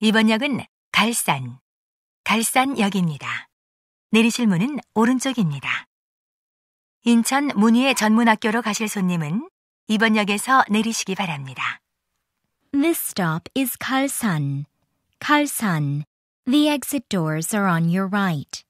이번 역은 갈산, 갈산역입니다. 내리실 문은 오른쪽입니다. 인천 문의의 전문학교로 가실 손님은 이번 역에서 내리시기 바랍니다. This stop is k a l s The exit doors are on your right.